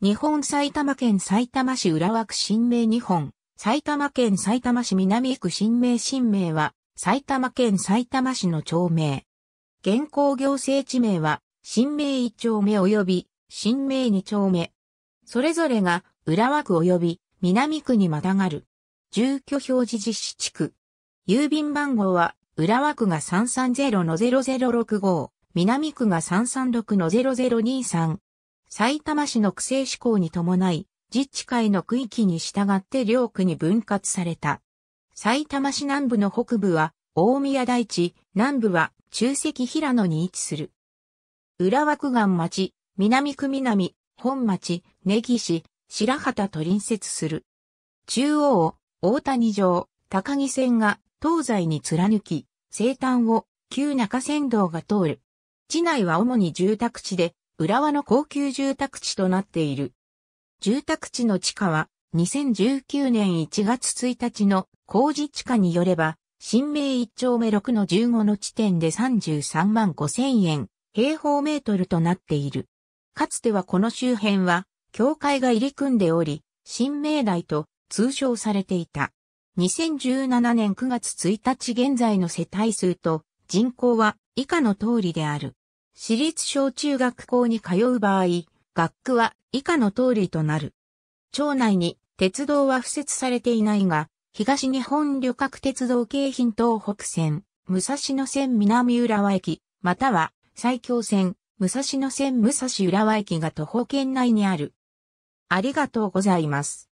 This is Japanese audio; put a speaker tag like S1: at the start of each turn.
S1: 日本埼玉県埼玉市浦和区新名日本、埼玉県埼玉市南区新名新名は、埼玉県埼玉市の町名。現行行政地名は、新名1丁目及び、新名2丁目。それぞれが、浦和区及び、南区にまたがる。住居表示実施地区。郵便番号は、浦和区が330-0065、南区が336-0023、埼玉市の区政施行に伴い、自治会の区域に従って両区に分割された。埼玉市南部の北部は大宮台地、南部は中石平野に位置する。浦和区岸町、南区南、本町、根岸市、白旗と隣接する。中央、大谷城、高木線が東西に貫き、西端を旧中山道が通る。地内は主に住宅地で、浦和の高級住宅地となっている。住宅地の地価は2019年1月1日の工事地価によれば、新名1丁目6の15の地点で33万5千円、平方メートルとなっている。かつてはこの周辺は、教会が入り組んでおり、新名台と通称されていた。2017年9月1日現在の世帯数と人口は以下の通りである。私立小中学校に通う場合、学区は以下の通りとなる。町内に鉄道は付設されていないが、東日本旅客鉄道京浜東北線、武蔵野線南浦和駅、または埼京線、武蔵野線武蔵浦和駅が徒歩圏内にある。ありがとうございます。